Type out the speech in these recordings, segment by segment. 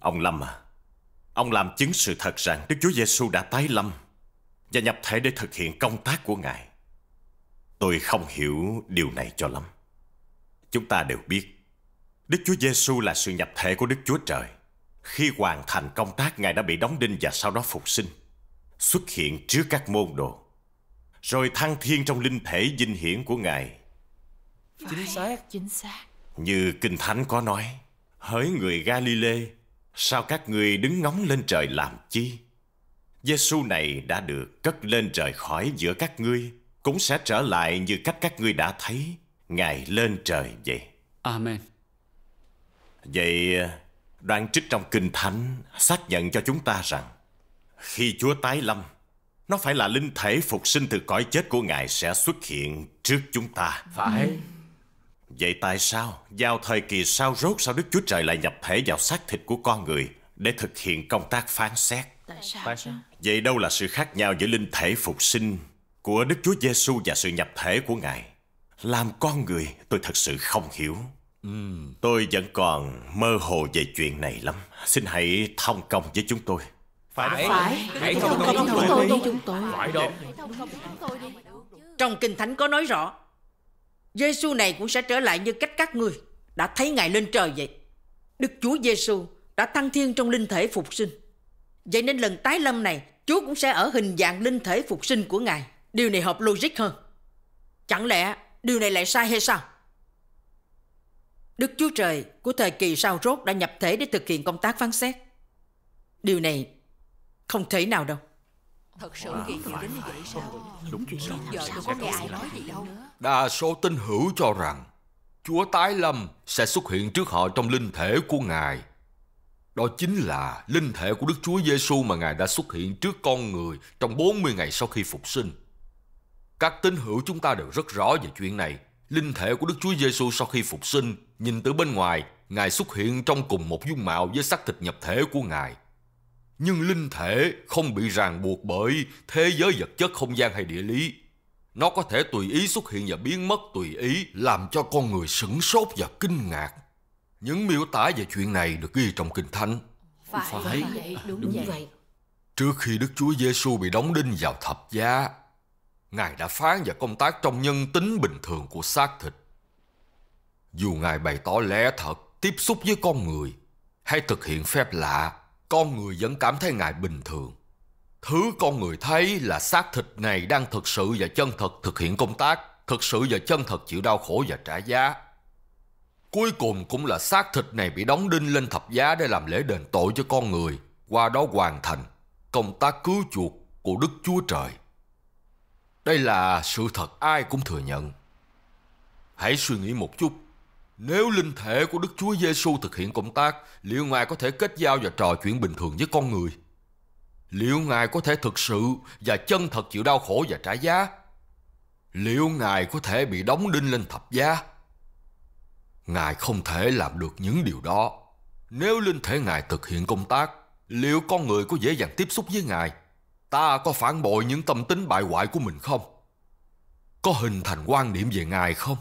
Ông Lâm à Ông làm chứng sự thật rằng Đức Chúa Giêsu đã tái lâm Và nhập thể để thực hiện công tác của Ngài Tôi không hiểu điều này cho lắm Chúng ta đều biết Đức Chúa Giêsu là sự nhập thể của Đức Chúa Trời Khi hoàn thành công tác Ngài đã bị đóng đinh và sau đó phục sinh Xuất hiện trước các môn đồ Rồi thăng thiên trong linh thể dinh hiển của Ngài Chính xác Chính xác Như Kinh Thánh có nói Hỡi người Galile, sao các ngươi đứng ngóng lên trời làm chi? Giêsu này đã được cất lên trời khỏi giữa các ngươi, cũng sẽ trở lại như cách các ngươi đã thấy, Ngài lên trời vậy. Amen. Vậy đoạn trích trong Kinh Thánh xác nhận cho chúng ta rằng khi Chúa tái lâm, nó phải là linh thể phục sinh từ cõi chết của Ngài sẽ xuất hiện trước chúng ta. Phải. Ừ. Vậy tại sao vào thời kỳ sao rốt sao Đức Chúa Trời lại nhập thể vào xác thịt của con người để thực hiện công tác phán xét? Tại sao? Tại sao? Vậy đâu là sự khác nhau giữa linh thể phục sinh của Đức Chúa Giêsu và sự nhập thể của Ngài? Làm con người tôi thật sự không hiểu. Tôi vẫn còn mơ hồ về chuyện này lắm. Xin hãy thông công với chúng tôi. Phải, phải. phải. Hãy thông công với chúng tôi. Phải đó. Trong Kinh Thánh có nói rõ Giêsu này cũng sẽ trở lại như cách các người đã thấy Ngài lên trời vậy. Đức Chúa Giêsu đã thăng thiên trong linh thể phục sinh. Vậy nên lần tái lâm này, Chúa cũng sẽ ở hình dạng linh thể phục sinh của Ngài. Điều này hợp logic hơn. Chẳng lẽ điều này lại sai hay sao? Đức Chúa Trời của thời kỳ sau rốt đã nhập thể để thực hiện công tác phán xét. Điều này không thể nào đâu. Thật sự kỳ diệu đến như vậy sao Đúng chuyện Lúc giờ tôi có nghe ai nói gì đâu Đa số tín hữu cho rằng Chúa Tái Lâm sẽ xuất hiện trước họ trong linh thể của Ngài Đó chính là linh thể của Đức Chúa Giêsu mà Ngài đã xuất hiện trước con người trong 40 ngày sau khi phục sinh Các tín hữu chúng ta đều rất rõ về chuyện này Linh thể của Đức Chúa Giêsu sau khi phục sinh Nhìn từ bên ngoài Ngài xuất hiện trong cùng một dung mạo với xác thịt nhập thể của Ngài nhưng linh thể không bị ràng buộc bởi thế giới vật chất không gian hay địa lý. Nó có thể tùy ý xuất hiện và biến mất tùy ý, làm cho con người sửng sốt và kinh ngạc. Những miêu tả về chuyện này được ghi trong Kinh Thánh. Phải, phải. Vậy, đúng, đúng vậy. vậy. Trước khi Đức Chúa Giêsu bị đóng đinh vào thập giá, Ngài đã phán và công tác trong nhân tính bình thường của xác thịt. Dù Ngài bày tỏ lẽ thật, tiếp xúc với con người hay thực hiện phép lạ con người vẫn cảm thấy ngài bình thường. Thứ con người thấy là xác thịt này đang thực sự và chân thật thực hiện công tác, thực sự và chân thật chịu đau khổ và trả giá. Cuối cùng cũng là xác thịt này bị đóng đinh lên thập giá để làm lễ đền tội cho con người, qua đó hoàn thành công tác cứu chuộc của Đức Chúa Trời. Đây là sự thật ai cũng thừa nhận. Hãy suy nghĩ một chút nếu linh thể của Đức Chúa Giêsu thực hiện công tác, liệu Ngài có thể kết giao và trò chuyện bình thường với con người? Liệu Ngài có thể thực sự và chân thật chịu đau khổ và trả giá? Liệu Ngài có thể bị đóng đinh lên thập giá? Ngài không thể làm được những điều đó. Nếu linh thể Ngài thực hiện công tác, liệu con người có dễ dàng tiếp xúc với Ngài? Ta có phản bội những tâm tính bại hoại của mình không? Có hình thành quan điểm về Ngài không?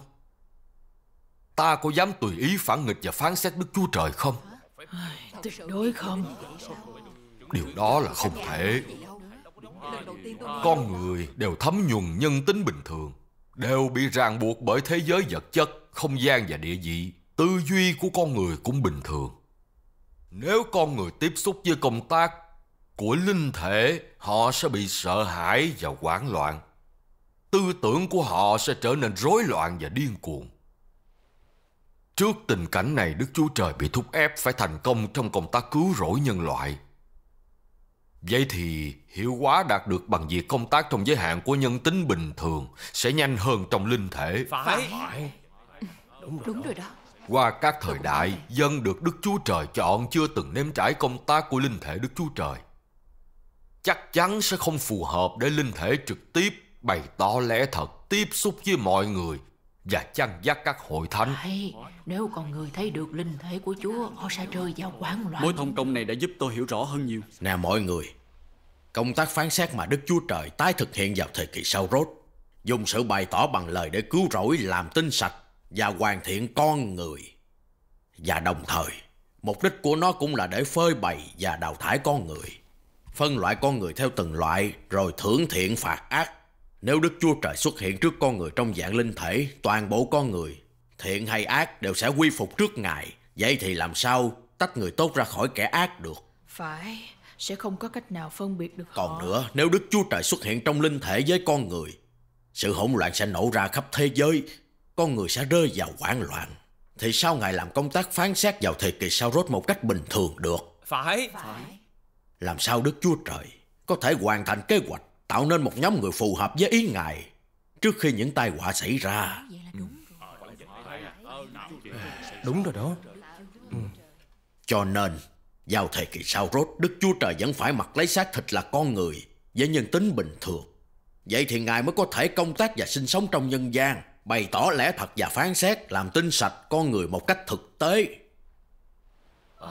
ta có dám tùy ý phản nghịch và phán xét Đức Chúa Trời không? Tuyệt đối không. Điều đó là không thể. Con người đều thấm nhuần nhân tính bình thường, đều bị ràng buộc bởi thế giới vật chất, không gian và địa vị. Tư duy của con người cũng bình thường. Nếu con người tiếp xúc với công tác của linh thể, họ sẽ bị sợ hãi và hoảng loạn. Tư tưởng của họ sẽ trở nên rối loạn và điên cuồng Trước tình cảnh này Đức Chúa Trời bị thúc ép phải thành công trong công tác cứu rỗi nhân loại. Vậy thì hiệu quả đạt được bằng việc công tác trong giới hạn của nhân tính bình thường sẽ nhanh hơn trong linh thể. Phải. Phải. Đúng rồi, Đúng rồi đó. Qua các thời đại, dân được Đức Chúa Trời chọn chưa từng nếm trải công tác của linh thể Đức Chúa Trời. Chắc chắn sẽ không phù hợp để linh thể trực tiếp bày tỏ lẽ thật tiếp xúc với mọi người và chăn dắt các hội thánh Đấy, Nếu con người thấy được linh thể của Chúa Họ sẽ rơi vào quán loạn Mối thông công này đã giúp tôi hiểu rõ hơn nhiều Nè mọi người Công tác phán xét mà Đức Chúa Trời tái thực hiện vào thời kỳ sau rốt Dùng sự bày tỏ bằng lời để cứu rỗi làm tinh sạch Và hoàn thiện con người Và đồng thời Mục đích của nó cũng là để phơi bày và đào thải con người Phân loại con người theo từng loại Rồi thưởng thiện phạt ác nếu Đức Chúa Trời xuất hiện trước con người trong dạng linh thể, toàn bộ con người, thiện hay ác đều sẽ quy phục trước Ngài. Vậy thì làm sao tách người tốt ra khỏi kẻ ác được? Phải, sẽ không có cách nào phân biệt được Còn họ. nữa, nếu Đức Chúa Trời xuất hiện trong linh thể với con người, sự hỗn loạn sẽ nổ ra khắp thế giới, con người sẽ rơi vào hoảng loạn. Thì sao Ngài làm công tác phán xét vào thời kỳ sau rốt một cách bình thường được? Phải. Phải. Làm sao Đức Chúa Trời có thể hoàn thành kế hoạch tạo nên một nhóm người phù hợp với ý ngài trước khi những tai họa xảy ra. Đúng rồi. đó. Ừ. Cho nên, vào thời kỳ sau rốt, Đức Chúa Trời vẫn phải mặc lấy xác thịt là con người với nhân tính bình thường. Vậy thì Ngài mới có thể công tác và sinh sống trong nhân gian, bày tỏ lẽ thật và phán xét, làm tinh sạch con người một cách thực tế.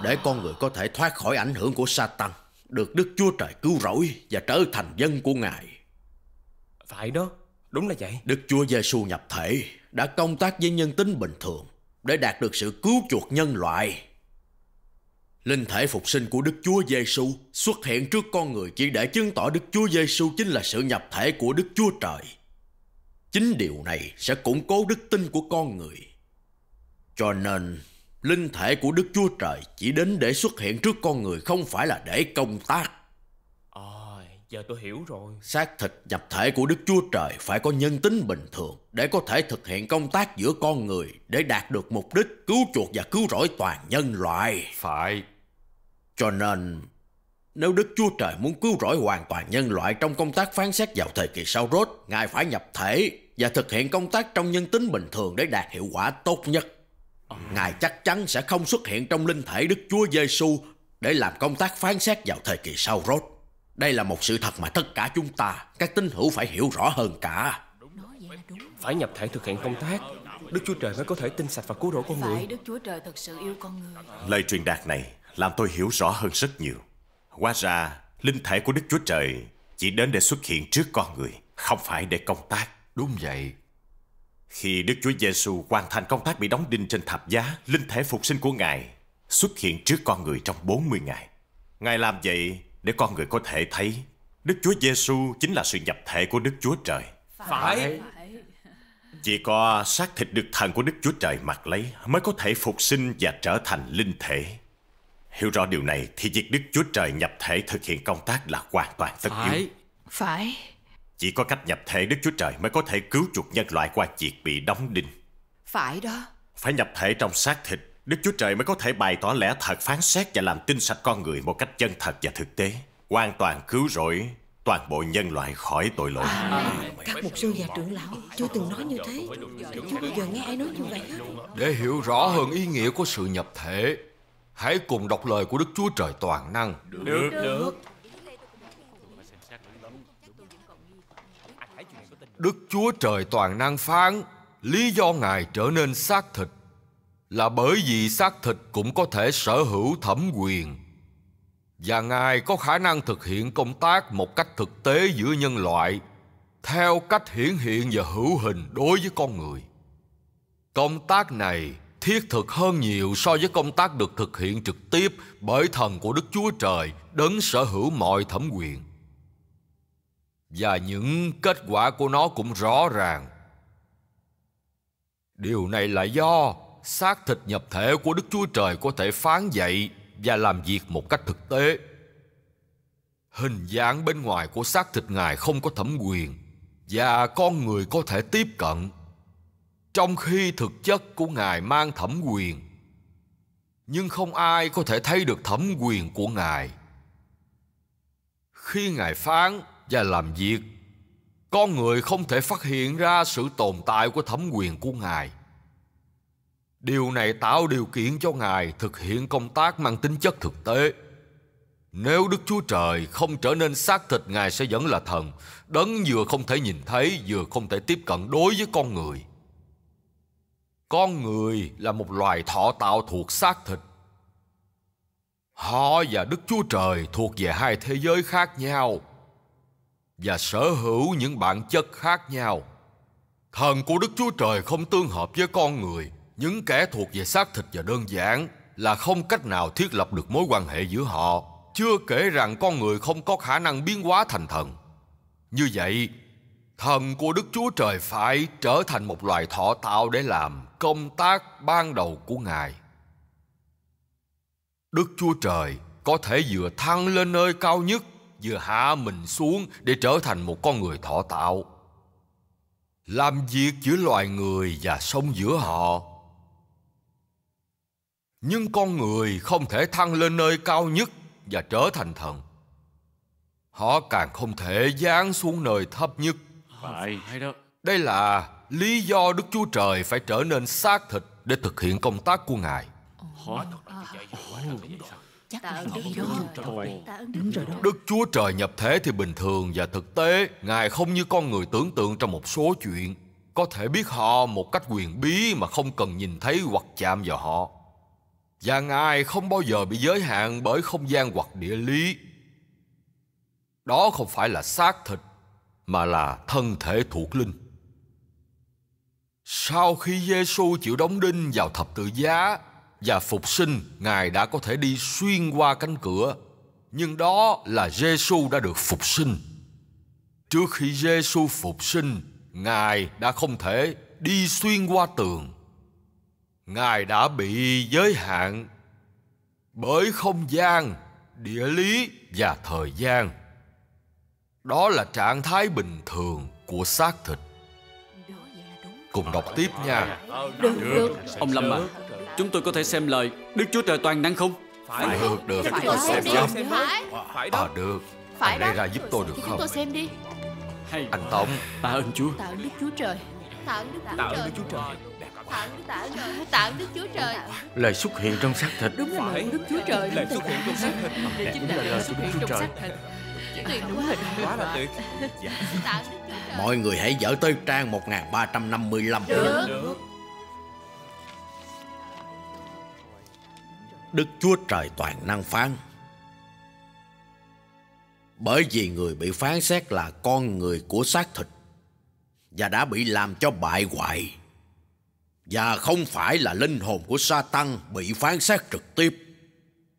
Để con người có thể thoát khỏi ảnh hưởng của sa tăng được Đức Chúa Trời cứu rỗi và trở thành dân của Ngài. Phải đó, đúng là vậy. Đức Chúa Giêsu nhập thể đã công tác với nhân tính bình thường để đạt được sự cứu chuộc nhân loại. Linh thể phục sinh của Đức Chúa Giêsu xuất hiện trước con người chỉ để chứng tỏ Đức Chúa Giêsu chính là sự nhập thể của Đức Chúa Trời. Chính điều này sẽ củng cố đức tin của con người. Cho nên Linh thể của Đức Chúa Trời chỉ đến để xuất hiện trước con người không phải là để công tác. À, giờ tôi hiểu rồi. Xác thịt nhập thể của Đức Chúa Trời phải có nhân tính bình thường để có thể thực hiện công tác giữa con người để đạt được mục đích cứu chuộc và cứu rỗi toàn nhân loại. Phải. Cho nên, nếu Đức Chúa Trời muốn cứu rỗi hoàn toàn nhân loại trong công tác phán xét vào thời kỳ sau rốt, Ngài phải nhập thể và thực hiện công tác trong nhân tính bình thường để đạt hiệu quả tốt nhất. Ngài chắc chắn sẽ không xuất hiện trong linh thể Đức Chúa Giêsu để làm công tác phán xét vào thời kỳ sau rốt. Đây là một sự thật mà tất cả chúng ta, các tín hữu phải hiểu rõ hơn cả. Phải nhập thể thực hiện công tác, Đức Chúa Trời mới có thể tinh sạch và cứu rỗi con người. Phải, Đức Chúa Trời thật sự yêu con người. Lời truyền đạt này làm tôi hiểu rõ hơn rất nhiều. Hóa ra, linh thể của Đức Chúa Trời chỉ đến để xuất hiện trước con người, không phải để công tác. Đúng vậy, khi Đức Chúa Giêsu hoàn thành công tác bị đóng đinh trên thập giá, linh thể phục sinh của Ngài xuất hiện trước con người trong 40 ngày. Ngài làm vậy để con người có thể thấy Đức Chúa Giêsu chính là sự nhập thể của Đức Chúa Trời. Phải. Chỉ có xác thịt được thần của Đức Chúa Trời mặc lấy mới có thể phục sinh và trở thành linh thể. Hiểu rõ điều này thì việc Đức Chúa Trời nhập thể thực hiện công tác là hoàn toàn tất yếu. Phải. Phải. Chỉ có cách nhập thể Đức Chúa Trời mới có thể cứu chuộc nhân loại qua việc bị đóng đinh. Phải đó. Phải nhập thể trong xác thịt, Đức Chúa Trời mới có thể bày tỏ lẽ thật phán xét và làm tinh sạch con người một cách chân thật và thực tế. Hoàn toàn cứu rỗi toàn bộ nhân loại khỏi tội lỗi. À, các mục sư và trưởng lão chưa từng nói như thế. Chưa bao giờ nghe ai nói như vậy Để hiểu rõ hơn ý nghĩa của sự nhập thể, hãy cùng đọc lời của Đức Chúa Trời toàn năng. Được, được. được. Đức Chúa Trời toàn năng phán lý do Ngài trở nên xác thịt là bởi vì xác thịt cũng có thể sở hữu thẩm quyền và Ngài có khả năng thực hiện công tác một cách thực tế giữa nhân loại theo cách hiển hiện và hữu hình đối với con người. Công tác này thiết thực hơn nhiều so với công tác được thực hiện trực tiếp bởi thần của Đức Chúa Trời đấng sở hữu mọi thẩm quyền và những kết quả của nó cũng rõ ràng điều này là do xác thịt nhập thể của đức chúa trời có thể phán dạy và làm việc một cách thực tế hình dạng bên ngoài của xác thịt ngài không có thẩm quyền và con người có thể tiếp cận trong khi thực chất của ngài mang thẩm quyền nhưng không ai có thể thấy được thẩm quyền của ngài khi ngài phán và làm việc. Con người không thể phát hiện ra sự tồn tại của thẩm quyền của Ngài. Điều này tạo điều kiện cho Ngài thực hiện công tác mang tính chất thực tế. Nếu Đức Chúa Trời không trở nên xác thịt Ngài sẽ vẫn là thần, đấng vừa không thể nhìn thấy vừa không thể tiếp cận đối với con người. Con người là một loài thọ tạo thuộc xác thịt. Họ và Đức Chúa Trời thuộc về hai thế giới khác nhau và sở hữu những bản chất khác nhau. Thần của Đức Chúa Trời không tương hợp với con người, những kẻ thuộc về xác thịt và đơn giản là không cách nào thiết lập được mối quan hệ giữa họ, chưa kể rằng con người không có khả năng biến hóa thành thần. Như vậy, thần của Đức Chúa Trời phải trở thành một loài thọ tạo để làm công tác ban đầu của Ngài. Đức Chúa Trời có thể vừa thăng lên nơi cao nhất vừa hạ mình xuống để trở thành một con người thọ tạo. Làm việc giữa loài người và sống giữa họ. Nhưng con người không thể thăng lên nơi cao nhất và trở thành thần. Họ càng không thể giáng xuống nơi thấp nhất. Phải. Đây là lý do Đức Chúa Trời phải trở nên xác thịt để thực hiện công tác của Ngài. Họ thật là như vậy. Quá thật là Chắc tạ ơn Đức Chúa trời. Tạ ơn Đức Chúa trời. nhập thế thì bình thường và thực tế, Ngài không như con người tưởng tượng trong một số chuyện. Có thể biết họ một cách quyền bí mà không cần nhìn thấy hoặc chạm vào họ. Và Ngài không bao giờ bị giới hạn bởi không gian hoặc địa lý. Đó không phải là xác thịt, mà là thân thể thuộc linh. Sau khi Giêsu chịu đóng đinh vào thập tự giá và phục sinh, Ngài đã có thể đi xuyên qua cánh cửa. Nhưng đó là giê -xu đã được phục sinh. Trước khi giê -xu phục sinh, Ngài đã không thể đi xuyên qua tường. Ngài đã bị giới hạn bởi không gian, địa lý và thời gian. Đó là trạng thái bình thường của xác thịt. Cùng đọc tiếp nha. Được, được. Ông Lâm à, Chúng tôi có thể xem lời Đức Chúa Trời Toàn Năng không Phải, phải được, được Chúng tôi xem đi Phải, phải đó à, Được Phải Anh đây ra giúp tôi được không Chúng tôi xem đi Hay Anh Tổng Tạ ơn Chúa Tạ ơn Đức Chúa Trời Tạ ơn Đức Chúa Trời Tạ ơn Đức Chúa Trời Tạ ơn Đức, Chúa Trời Lời xuất hiện trong xác thịt Đúng là lời Đức Chúa Trời Lời xuất hiện trong xác thịt Để chính là lời xuất hiện trong xác thịt Tuyệt đúng hình Quá là tuyệt dạ. Mọi người hãy dở tới trang 1355 được. Đức Chúa Trời toàn năng phán. Bởi vì người bị phán xét là con người của xác thịt và đã bị làm cho bại hoại và không phải là linh hồn của sa tăng bị phán xét trực tiếp.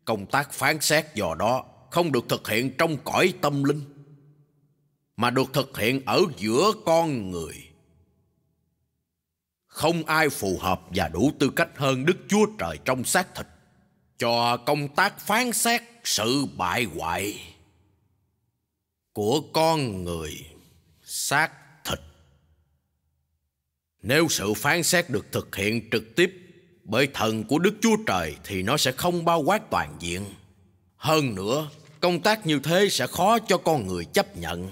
Công tác phán xét do đó không được thực hiện trong cõi tâm linh mà được thực hiện ở giữa con người. Không ai phù hợp và đủ tư cách hơn Đức Chúa Trời trong xác thịt cho công tác phán xét sự bại hoại của con người xác thịt. Nếu sự phán xét được thực hiện trực tiếp bởi thần của Đức Chúa Trời thì nó sẽ không bao quát toàn diện. Hơn nữa, công tác như thế sẽ khó cho con người chấp nhận.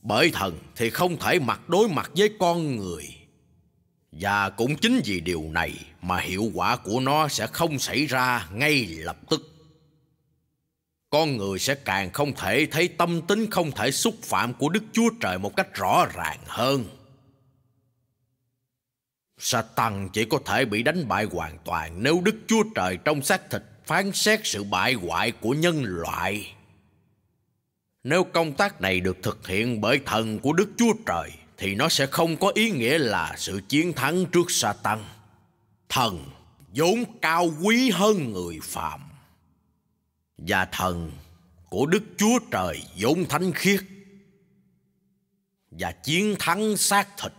Bởi thần thì không thể mặt đối mặt với con người và cũng chính vì điều này mà hiệu quả của nó sẽ không xảy ra ngay lập tức. Con người sẽ càng không thể thấy tâm tính không thể xúc phạm của Đức Chúa Trời một cách rõ ràng hơn. Satan chỉ có thể bị đánh bại hoàn toàn nếu Đức Chúa Trời trong xác thịt phán xét sự bại hoại của nhân loại. Nếu công tác này được thực hiện bởi thần của Đức Chúa Trời, thì nó sẽ không có ý nghĩa là sự chiến thắng trước sa tăng thần vốn cao quý hơn người phàm và thần của đức chúa trời vốn thánh khiết và chiến thắng xác thịt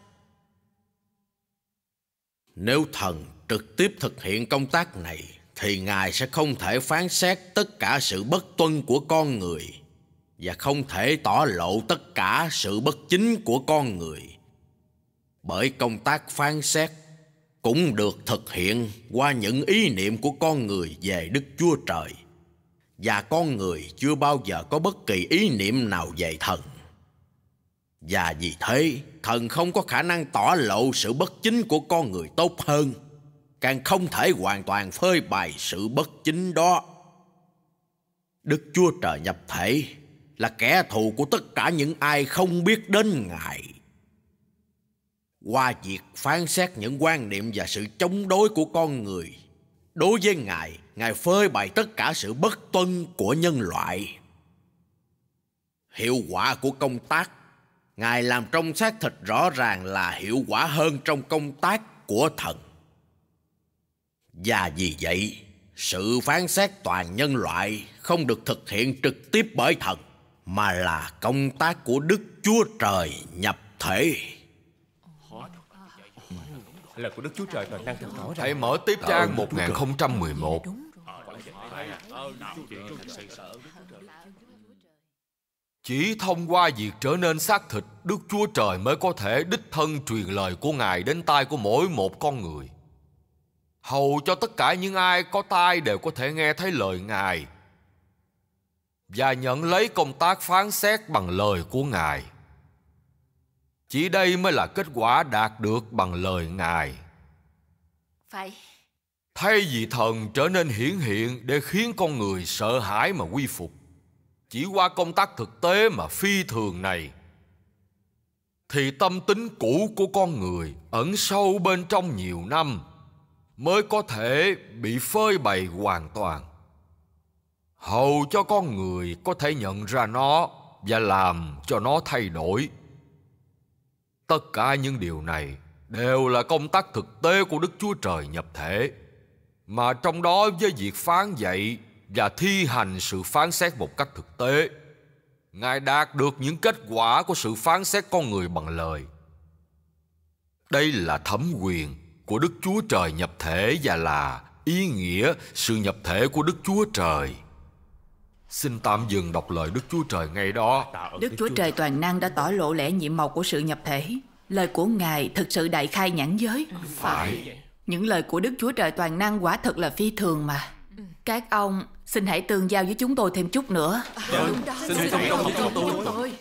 nếu thần trực tiếp thực hiện công tác này thì ngài sẽ không thể phán xét tất cả sự bất tuân của con người và không thể tỏ lộ tất cả sự bất chính của con người bởi công tác phán xét cũng được thực hiện qua những ý niệm của con người về đức chúa trời và con người chưa bao giờ có bất kỳ ý niệm nào về thần và vì thế thần không có khả năng tỏ lộ sự bất chính của con người tốt hơn càng không thể hoàn toàn phơi bày sự bất chính đó đức chúa trời nhập thể là kẻ thù của tất cả những ai không biết đến Ngài. Qua việc phán xét những quan niệm và sự chống đối của con người, đối với Ngài, Ngài phơi bày tất cả sự bất tuân của nhân loại. Hiệu quả của công tác Ngài làm trong xác thịt rõ ràng là hiệu quả hơn trong công tác của thần. Và vì vậy, sự phán xét toàn nhân loại không được thực hiện trực tiếp bởi thần mà là công tác của Đức Chúa Trời nhập thể. Là của Đức Chúa Trời toàn năng thật rõ ràng. Hãy mở tiếp trang một. Chỉ thông qua việc trở nên xác thịt, Đức Chúa Trời mới có thể đích thân truyền lời của Ngài đến tai của mỗi một con người. Hầu cho tất cả những ai có tai đều có thể nghe thấy lời Ngài và nhận lấy công tác phán xét bằng lời của Ngài. Chỉ đây mới là kết quả đạt được bằng lời Ngài. Phải. Thay vì thần trở nên hiển hiện để khiến con người sợ hãi mà quy phục, chỉ qua công tác thực tế mà phi thường này, thì tâm tính cũ của con người ẩn sâu bên trong nhiều năm mới có thể bị phơi bày hoàn toàn hầu cho con người có thể nhận ra nó và làm cho nó thay đổi tất cả những điều này đều là công tác thực tế của đức chúa trời nhập thể mà trong đó với việc phán dạy và thi hành sự phán xét một cách thực tế ngài đạt được những kết quả của sự phán xét con người bằng lời đây là thẩm quyền của đức chúa trời nhập thể và là ý nghĩa sự nhập thể của đức chúa trời Xin tạm dừng đọc lời Đức Chúa Trời ngay đó Đức Chúa Trời toàn năng đã tỏ lộ lẽ nhiệm màu của sự nhập thể Lời của Ngài thực sự đại khai nhãn giới Phải Những lời của Đức Chúa Trời toàn năng quả thật là phi thường mà Các ông xin hãy tương giao với chúng tôi thêm chút nữa Đúng, dạ, vâng. xin, hãy tương giao với chúng tôi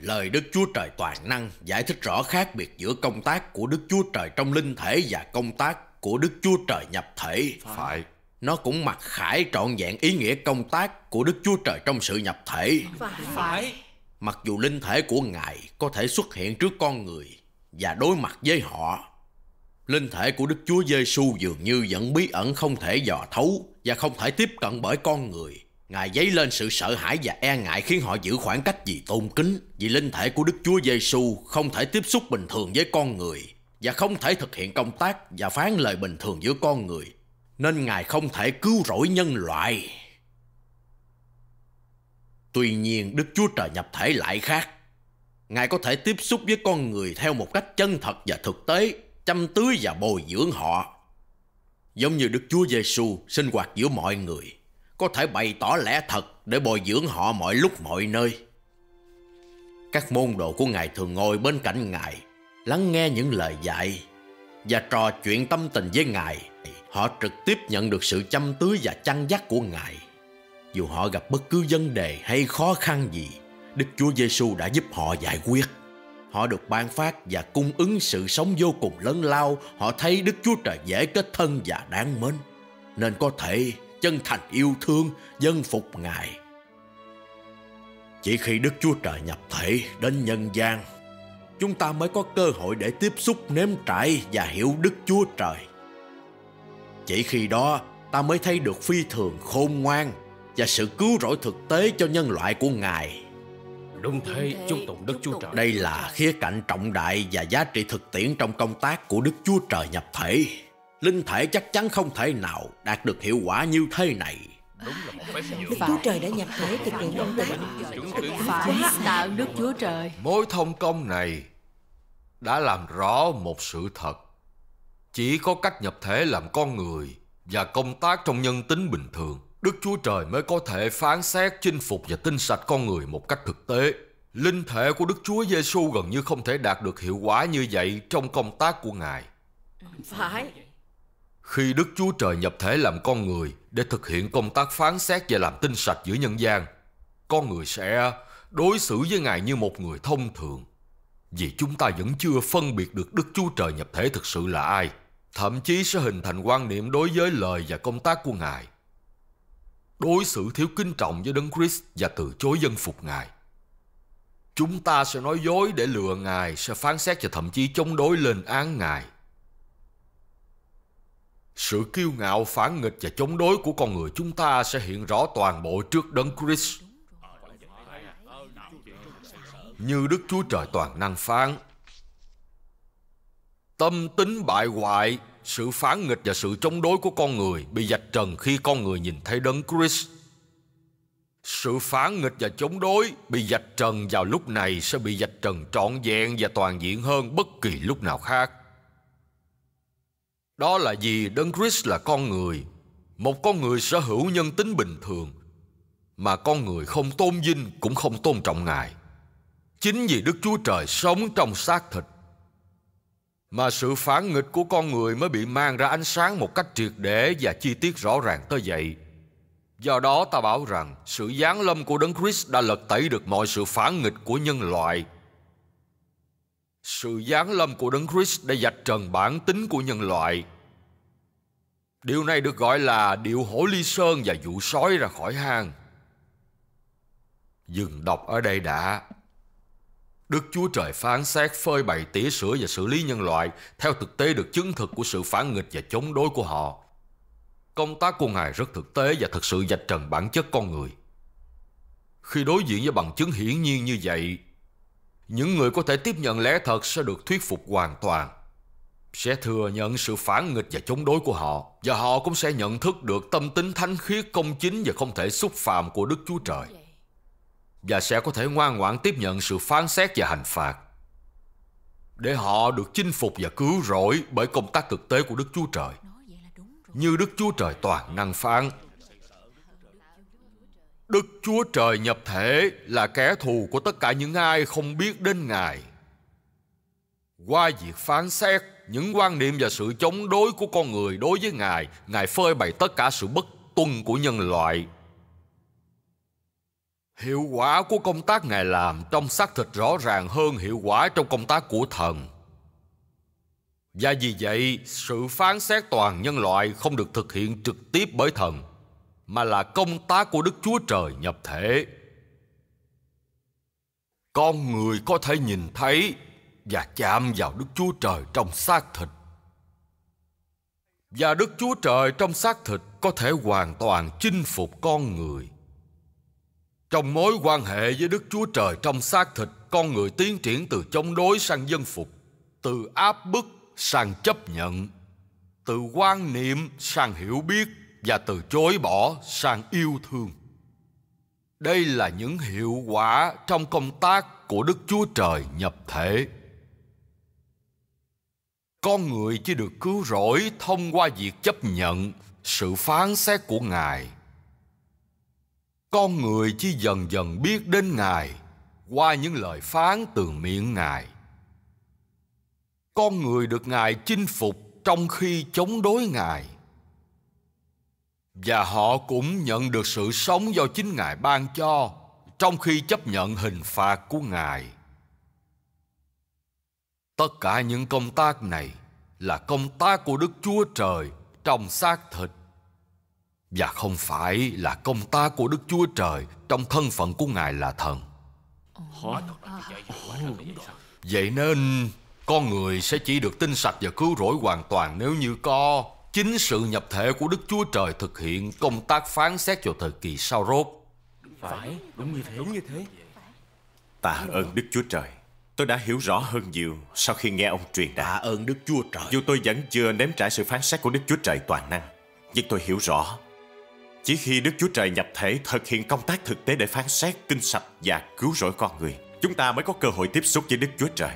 lời Đức Chúa Trời toàn năng giải thích rõ khác biệt giữa công tác của Đức Chúa Trời trong linh thể và công tác của Đức Chúa Trời nhập thể. Phải nó cũng mặc khải trọn vẹn ý nghĩa công tác của Đức Chúa Trời trong sự nhập thể. Phải. Mặc dù linh thể của Ngài có thể xuất hiện trước con người và đối mặt với họ, linh thể của Đức Chúa Giêsu dường như vẫn bí ẩn không thể dò thấu và không thể tiếp cận bởi con người. Ngài dấy lên sự sợ hãi và e ngại khiến họ giữ khoảng cách vì tôn kính, vì linh thể của Đức Chúa Giêsu không thể tiếp xúc bình thường với con người và không thể thực hiện công tác và phán lời bình thường giữa con người nên Ngài không thể cứu rỗi nhân loại. Tuy nhiên Đức Chúa Trời nhập thể lại khác. Ngài có thể tiếp xúc với con người theo một cách chân thật và thực tế, chăm tưới và bồi dưỡng họ. Giống như Đức Chúa Giêsu sinh hoạt giữa mọi người, có thể bày tỏ lẽ thật để bồi dưỡng họ mọi lúc mọi nơi. Các môn đồ của Ngài thường ngồi bên cạnh Ngài, lắng nghe những lời dạy và trò chuyện tâm tình với Ngài Họ trực tiếp nhận được sự chăm tưới và chăn dắt của Ngài. Dù họ gặp bất cứ vấn đề hay khó khăn gì, Đức Chúa Giêsu đã giúp họ giải quyết. Họ được ban phát và cung ứng sự sống vô cùng lớn lao. Họ thấy Đức Chúa Trời dễ kết thân và đáng mến. Nên có thể chân thành yêu thương, dân phục Ngài. Chỉ khi Đức Chúa Trời nhập thể đến nhân gian, chúng ta mới có cơ hội để tiếp xúc nếm trải và hiểu Đức Chúa Trời chỉ khi đó ta mới thấy được phi thường khôn ngoan và sự cứu rỗi thực tế cho nhân loại của Ngài. Đúng thế, chúng tụng Đức Chúa Trời. Đây là khía cạnh trọng đại và giá trị thực tiễn trong công tác của Đức Chúa Trời nhập thể. Linh thể chắc chắn không thể nào đạt được hiệu quả như thế này. Đúng là một Đức Chúa Trời đã nhập thể thực hiện công tác. Phải tạo Đức Chúa Trời. Mối thông công này đã làm rõ một sự thật chỉ có cách nhập thể làm con người và công tác trong nhân tính bình thường, Đức Chúa Trời mới có thể phán xét, chinh phục và tinh sạch con người một cách thực tế. Linh thể của Đức Chúa Giêsu gần như không thể đạt được hiệu quả như vậy trong công tác của Ngài. Phải. Khi Đức Chúa Trời nhập thể làm con người để thực hiện công tác phán xét và làm tinh sạch giữa nhân gian, con người sẽ đối xử với Ngài như một người thông thường. Vì chúng ta vẫn chưa phân biệt được Đức Chúa Trời nhập thể thực sự là ai thậm chí sẽ hình thành quan niệm đối với lời và công tác của Ngài. Đối xử thiếu kính trọng với Đấng Christ và từ chối dân phục Ngài. Chúng ta sẽ nói dối để lừa Ngài, sẽ phán xét và thậm chí chống đối lên án Ngài. Sự kiêu ngạo, phản nghịch và chống đối của con người chúng ta sẽ hiện rõ toàn bộ trước Đấng Christ. Như Đức Chúa Trời toàn năng phán, Tâm tính bại hoại, sự phản nghịch và sự chống đối của con người bị dạch trần khi con người nhìn thấy đấng Christ. Sự phản nghịch và chống đối bị dạch trần vào lúc này sẽ bị dạch trần trọn vẹn và toàn diện hơn bất kỳ lúc nào khác. Đó là vì Đấng Christ là con người, một con người sở hữu nhân tính bình thường, mà con người không tôn vinh cũng không tôn trọng Ngài. Chính vì Đức Chúa Trời sống trong xác thịt mà sự phản nghịch của con người mới bị mang ra ánh sáng một cách triệt để và chi tiết rõ ràng tới vậy. Do đó ta bảo rằng sự giáng lâm của Đấng Christ đã lật tẩy được mọi sự phản nghịch của nhân loại. Sự giáng lâm của Đấng Christ đã dạch trần bản tính của nhân loại. Điều này được gọi là điệu hổ ly sơn và dụ sói ra khỏi hang. Dừng đọc ở đây đã. Đức Chúa Trời phán xét phơi bày tỉa sửa và xử lý nhân loại theo thực tế được chứng thực của sự phản nghịch và chống đối của họ. Công tác của Ngài rất thực tế và thực sự dạch trần bản chất con người. Khi đối diện với bằng chứng hiển nhiên như vậy, những người có thể tiếp nhận lẽ thật sẽ được thuyết phục hoàn toàn sẽ thừa nhận sự phản nghịch và chống đối của họ và họ cũng sẽ nhận thức được tâm tính thánh khiết công chính và không thể xúc phạm của Đức Chúa Trời và sẽ có thể ngoan ngoãn tiếp nhận sự phán xét và hành phạt để họ được chinh phục và cứu rỗi bởi công tác thực tế của Đức Chúa Trời như Đức Chúa Trời toàn năng phán. Đức Chúa Trời nhập thể là kẻ thù của tất cả những ai không biết đến Ngài. Qua việc phán xét những quan niệm và sự chống đối của con người đối với Ngài, Ngài phơi bày tất cả sự bất tuân của nhân loại Hiệu quả của công tác Ngài làm trong xác thịt rõ ràng hơn hiệu quả trong công tác của thần. Và vì vậy, sự phán xét toàn nhân loại không được thực hiện trực tiếp bởi thần, mà là công tác của Đức Chúa Trời nhập thể. Con người có thể nhìn thấy và chạm vào Đức Chúa Trời trong xác thịt. Và Đức Chúa Trời trong xác thịt có thể hoàn toàn chinh phục con người – trong mối quan hệ với Đức Chúa Trời trong xác thịt, con người tiến triển từ chống đối sang dân phục, từ áp bức sang chấp nhận, từ quan niệm sang hiểu biết và từ chối bỏ sang yêu thương. Đây là những hiệu quả trong công tác của Đức Chúa Trời nhập thể. Con người chỉ được cứu rỗi thông qua việc chấp nhận sự phán xét của Ngài – con người chỉ dần dần biết đến ngài qua những lời phán từ miệng ngài con người được ngài chinh phục trong khi chống đối ngài và họ cũng nhận được sự sống do chính ngài ban cho trong khi chấp nhận hình phạt của ngài tất cả những công tác này là công tác của đức chúa trời trong xác thịt và không phải là công ta của Đức Chúa Trời Trong thân phận của Ngài là thần Vậy nên Con người sẽ chỉ được tinh sạch và cứu rỗi hoàn toàn Nếu như có chính sự nhập thể của Đức Chúa Trời Thực hiện công tác phán xét vào thời kỳ sau rốt Phải, đúng như thế, đúng như thế. Tạ ơn Đức Chúa Trời Tôi đã hiểu rõ hơn nhiều sau khi nghe ông truyền đạt. Tạ ơn Đức Chúa Trời. Dù tôi vẫn chưa nếm trải sự phán xét của Đức Chúa Trời toàn năng, nhưng tôi hiểu rõ chỉ khi Đức Chúa Trời nhập thể thực hiện công tác thực tế để phán xét, kinh sạch và cứu rỗi con người, chúng ta mới có cơ hội tiếp xúc với Đức Chúa Trời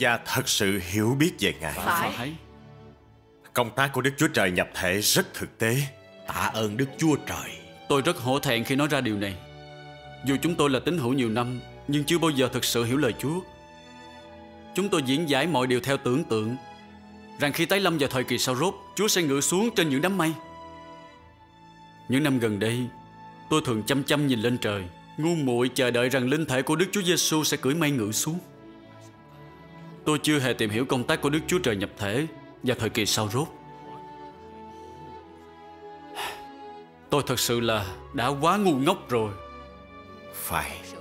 và thật sự hiểu biết về Ngài. Phải. Công tác của Đức Chúa Trời nhập thể rất thực tế. Tạ ơn Đức Chúa Trời. Tôi rất hổ thẹn khi nói ra điều này. Dù chúng tôi là tín hữu nhiều năm, nhưng chưa bao giờ thực sự hiểu lời Chúa. Chúng tôi diễn giải mọi điều theo tưởng tượng, rằng khi tái lâm vào thời kỳ sau rốt, Chúa sẽ ngự xuống trên những đám mây những năm gần đây, tôi thường chăm chăm nhìn lên trời, ngu muội chờ đợi rằng linh thể của Đức Chúa Giêsu sẽ cưỡi mây ngự xuống. Tôi chưa hề tìm hiểu công tác của Đức Chúa Trời nhập thể và thời kỳ sau rốt. Tôi thật sự là đã quá ngu ngốc rồi. Phải